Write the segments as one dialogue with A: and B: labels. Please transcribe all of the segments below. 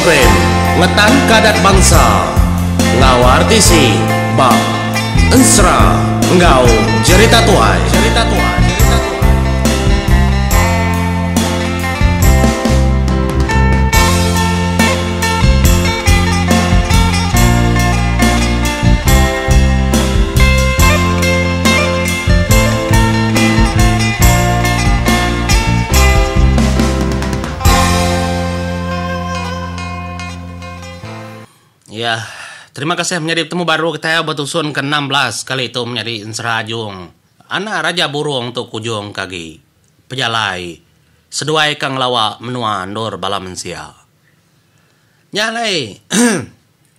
A: kompren ngetan kadat bangsa ngawarti tisi bak ensra ngau cerita Tuhan cerita Tuhan Terima kasih menjadi temu baru kita ya, betusun ke-16 kali itu menjadi serajung. Anak raja burung untuk kujung kaki. Pejalai. Seduai kang lawa menua nur balamensia. Nyalai.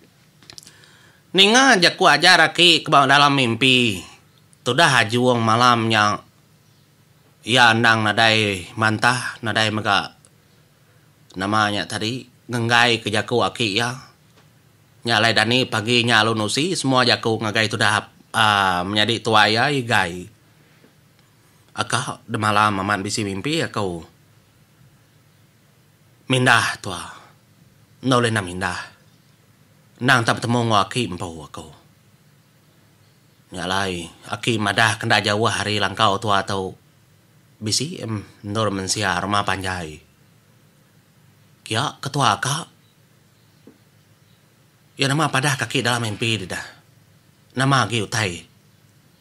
A: Ninga jaku aja raki ke dalam mimpi. Tudah hajuang malam yang ya nang nadai mantah nadai mega namanya tadi ngenggai ke jaku aki ya nyalai dani pagi nyalu nusi semua jaku ngagai itu dah uh, ah, menjadi tuaya igai de malam aman bisi mimpi ya mindah tua nau lena mindah nang tap bertemu ngaki empau kau nyalai aki madah kenda jauh hari langkau tua atau bisi em nur mensia rumah panjai kia ketua kak Ya nama padah kaki dalam mimpi dah. Nama gi utai.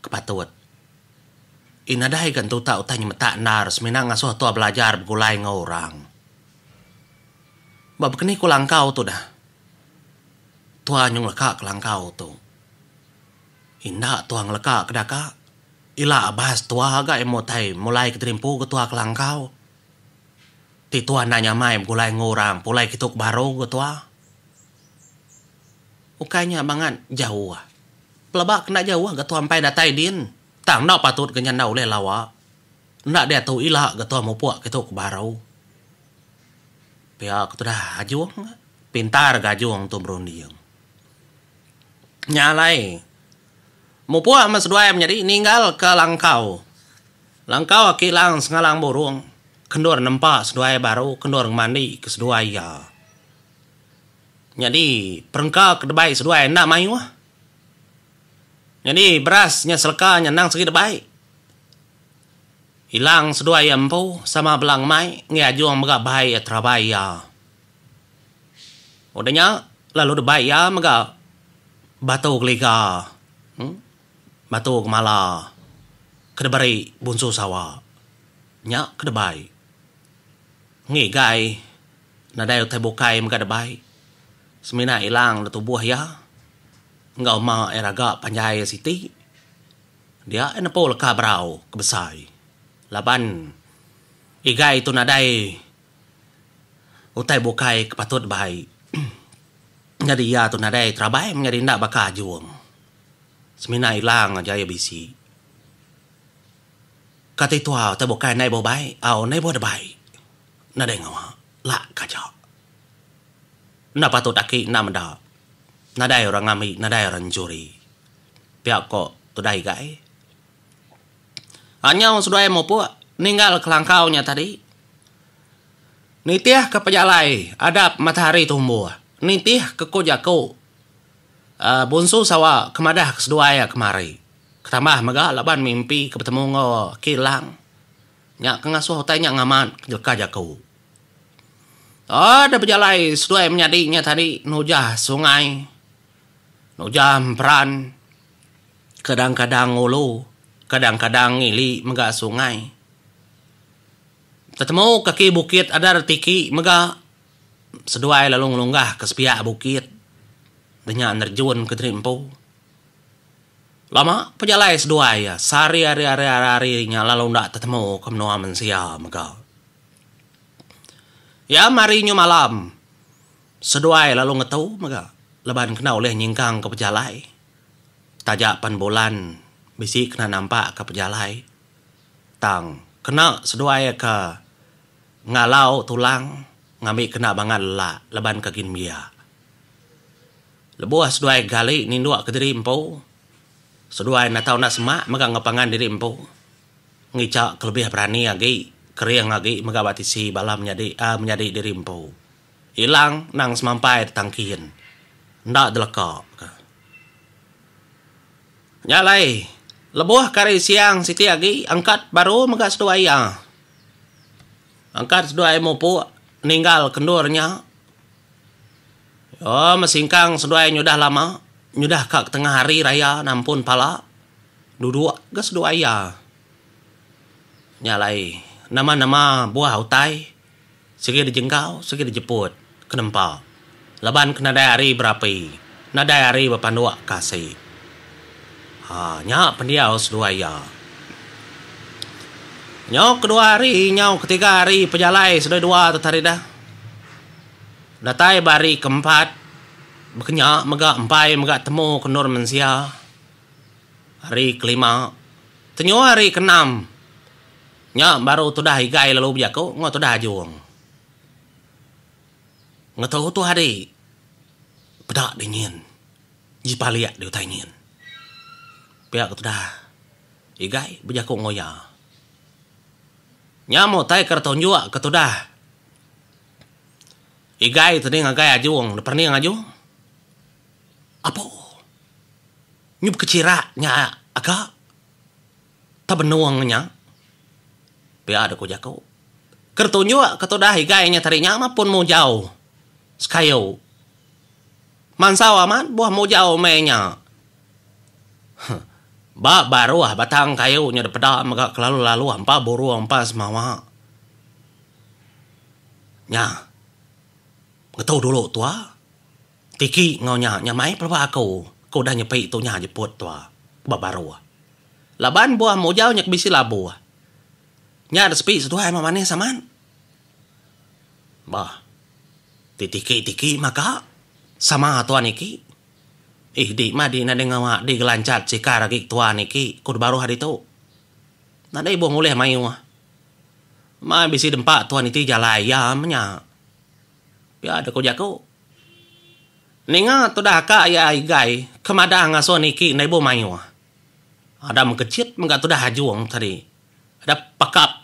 A: Ini Ina dah ikan tak utai nyemetak nar semina ngasuh tua belajar begulai orang Bab kini kulang kau tu dah. Tua nyung leka kelang kau tu. Indah tuang leka kedaka. Ila abas tua agak emotai mulai keterimpu ketua tua kelangkau. Ti tua nanya mai begulai orang pulai kituk baru ke tua ukanya mangan jauh ah. pelabak kena jauh ah, gak tuan pai datai din tang nak patut kenyan nak oleh lawa nak dia tahu ilah gak tuan mau puak ah, gitu ke barau pihak tu dah ajuang pintar gajuang tu berunding, nyalai mau puak mas dua menjadi ninggal ke langkau langkau akilang sengalang burung kendor nampak sedua baru kendor mandi ke sedua ya jadi perengkal ke debai sedua enda mai wah jadi berasnya selka nyenang segi debai hilang sedua yampu sama belang mai ngiaju mega bai ya. ya. udahnya lalu debai ya mega batu keliga hmm? batu kemala kedebari bunsu sawa nya kedebai ngigai nadai bukai mega debai semina hilang letu buah ya. Enggak ma eraga panjai siti. Dia ena pol ka brau kebesai. Laban igai tu nadai. Utai bukai kepatut bahai. Jadi ya tu nadai terabai menjadi ndak baka juang. Semina hilang jaya bisi. Kata itu aw, tapi bukan naik bawa bayi, aw naik bawa debai. Nada yang awak, lak kacau. na patut aki mada na dai orang ngami dai orang juri pihak kok dai gai hanya orang sudah mau puak ninggal kelangkau nya tadi nitih ke pejalai adab matahari tumbuh nitih ke kojakau uh, bonsu sawa kemadah ya kemari. Ketambah mega laban mimpi ketemu ngo kilang. Nyak kengasuh hotai nyak ngaman jelka jakau. Ah, ada đây bây giờ Sudah tadi Nujah sungai Nujah peran Kadang-kadang ngulu Kadang-kadang ngili Mega sungai Tetemu kaki bukit Ada tiki Mega Seduai lalu ngelunggah Ke sepiak bukit Denya nerjun ke terimpu Lama pejalai seduai ya Sari hari hari hari Lalu ndak tetemu Kemnoa mensia megah Ya mari nyu malam. seduai lalu ngetau maga. Leban kena oleh nyingkang ke pejalai. Tajak bulan Bisi kena nampak ke pejalai. Tang. Kena seduai ke. Ngalau tulang. Ngambil kena bangan lelak Leban kagin mia. Lebuah seduai gali nindua ke diri Seduai nak natau nak semak maka ngepangan diri empau. Ngicak kelebih berani agi kering lagi megawati si balam menjadi uh, menjadi dirimpu hilang nang semampai tangkin ndak deleko nyalai lebuh kari siang siti lagi angkat baru megas dua ya angkat sedua mupu ninggal kendurnya oh mesingkang sedua sudah lama sudah kak tengah hari raya nampun pala duduk gas dua ya, nyalai nama-nama buah segi di jengkau di jeput kenempal laban kena berapa? berapi na berapa bapandua kasih ha nyak pendiau sedua ya nyok kedua hari, nyok ketiga hari, pejalai sudah dua tertarik dah. Datai bari keempat, bekenya megak empai megak temu kenur mensia. Hari kelima, tenyo hari keenam, Nyam baru tu dah igai lalu biak kau ngau tu dah juang ngatau tu hari pedak dingin jipalia dia tanyin biak tu dah igai biak kau ngau ya nyamo tai nyua jua tu dah igai tu ni ngagai ajuang depan ni ngaju apa nyup kecira nya aga nya ada ko jako kertunyo kato dahi gayanya tarinya ma pun mau jauh skayo mansawa man buah mau jauh menya ba ah batang kayu nya depeda maka kelalu lalu ampa boru ampa semawa nya ngetau dulu tua tiki ngau nya nya mai pelba aku kau dah nyepai tu nya jeput tua ba baruah laban buah mau jauh nyak bisi labuah nya ada sepi satu hai mamane saman bah titiki tiki maka sama tuan iki ih di mah di nade ngawa di gelancat si lagi tuan iki kur baru hari itu nade ibu nguleh main mah mah bisi dempak tuan itu ya menya ya ada kau jago Ninga tu dah kak ya igai kemada ngaso niki naibu mayu. Ada mengkecil mengkat tu dah hajuang tadi. Ada pakap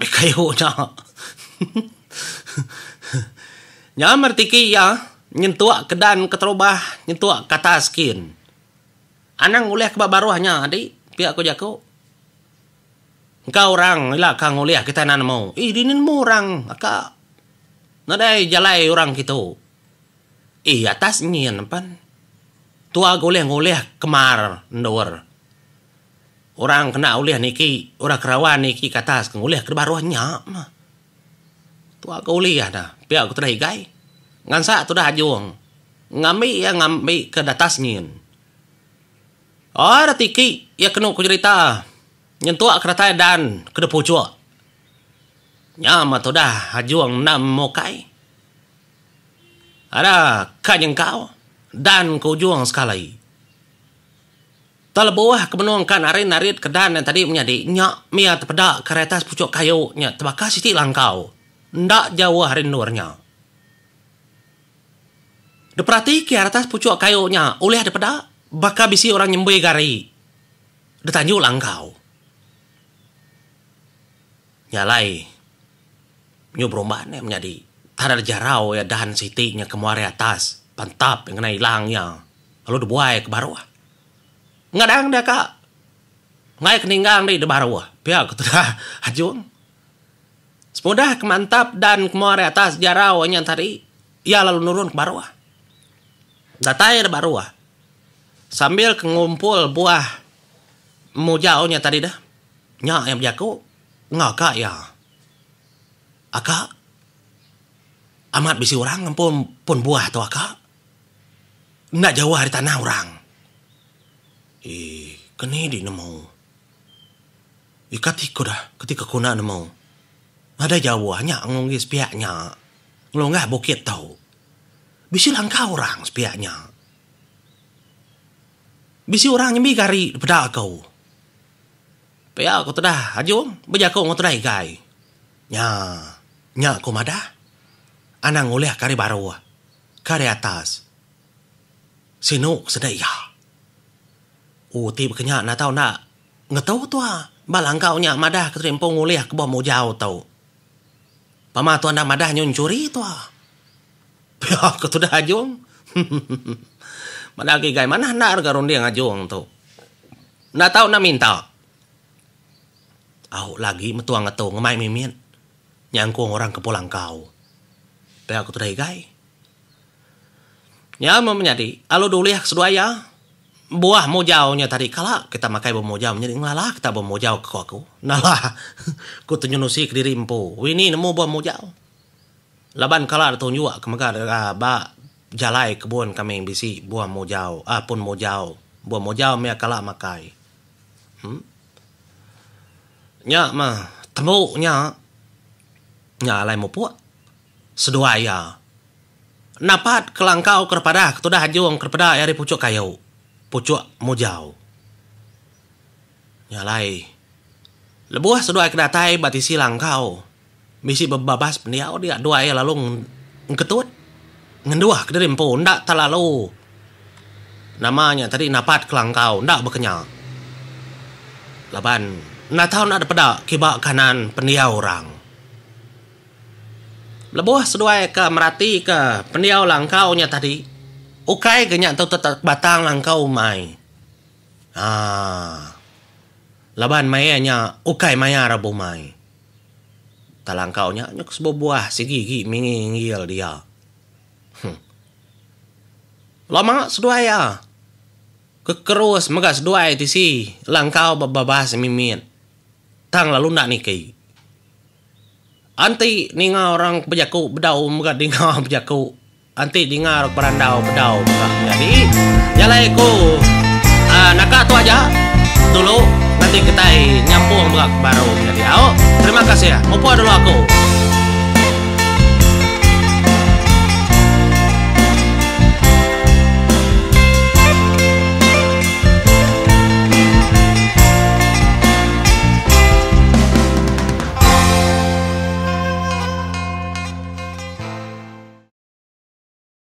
A: Nya martiki ya, nyentua kedan ketrobah, nyentua kataskin, skin Anang uliah ke babaruhnya, adi, pihak ko jako. Engkau orang, ilah kang uliah kita nan mau. Ih, dinin mu orang, aka. Nadai jalai orang kita, gitu. Ih, atas nyian, pan. Tua goleh-goleh kemar, ndor. orang kena uliah niki orang kerawan niki ke atas kena uliah kerbaru banyak mah tu aku uliah dah Biar aku terakhir gay ngan sak tu dah ajuang ngami ya ngami ke atas nyin oh ah, ada tiki ya kena aku cerita Yang nyentua kereta dan kena pucua nyama tu dah ajuang enam mokai ada kanyang kau dan kau juang sekali Tala bawah kemenungkan hari narit kedan yang tadi menjadi nyak mia terpedak kereta pucuk kayu nyak terbakar siti langkau. Ndak jauh hari nurnya. Deperhati ke atas pucuk kayunya oleh depeda baka bisi orang nyembui gari. Detanju langkau. Nyalai. Nyu nih menjadi tadar jarau ya dahan nyak kemuari atas. Pantap yang kena hilangnya. Lalu dibuai ke baruah ngadang deh kak ngai keninggang di debaru ah. pihak ketua hajung semudah kemantap dan kemari atas jarau tadi ia lalu nurun ke barua ah. datai de barua ah. sambil ngumpul buah mujaunya tadi dah nya jago jaku kak ya aka amat bisi orang pun pun buah atau aka nggak jauh dari tanah orang di ketika kuna えー、かねえりなもいかてこら、かてかこななも ada jawanya ngonggis pihaknya. Ngelonggah bukit tau, Bisi langka orang pihaknya, Bisi orang nyemi kari pedal kau. Pia kau tedah, ajo, beja kau ngotot dai Nya, nya kau mada. Anang oleh kari baru. Kari atas. sedai sedaya. Oh, ti bekenya na tau na. Ngetau tua. Balang kau nya madah ketrimpung ulih ke bom jauh tau. Pamatuan dah madah nyuncuri tua. Pihak ketudah dah ajung. madah gai mana nar garun dia ngajung tau. Na tau na minta. Au lagi metuang ngetau ngemai mimin. Nyangkung orang ke pulang kau. Pihak ketu dah gai. Ya mau menjadi. Alo dulu sedua ya buah mojau nya tadi kala kita makai buah mojau jadi ngalah kita buah mojau ke aku nalah ku tunjuk nusi ke diri empu ini nemu buah mojau laban kala ada nyua ke maka ada ah, ba jalai kebun kami yang bisi buah mojau ah pun mojau buah mojau mea kala makai hmm? nya mah temu nya nya lain mau puak sedua ya napat kelangkau kerpada ketudah hajung kepada dari pucuk kayu pucuk mujau. Nyalai. Lebuah sedua datai bati silang kau. Misi bebabas peniau dia dua ya lalu ngketut. ngendua ke dirimpu ndak terlalu. Namanya tadi napat kelang kau ndak bekenyal. Laban, nak tahu nak ada peda kibak kanan peniau orang. Lebuah sedua ke merati ke peniau langkaunya tadi ukay ganyan tau tatat batang langkau mai. ah laban maya nya ukay mayara mai. talangkaw nya nyok buah sige gi mingingil dia hm. lama sedua ya kekerus mega sedua itu si langkau bababas mimin tang lalu nak ni anti ninga orang pejaku bedau mega ninga pejaku anti dengar peran perandau pedau nah, jadi jaleku uh, ah, naka itu aja dulu nanti kita nyambung baru jadi ao terima kasih ya mau dulu aku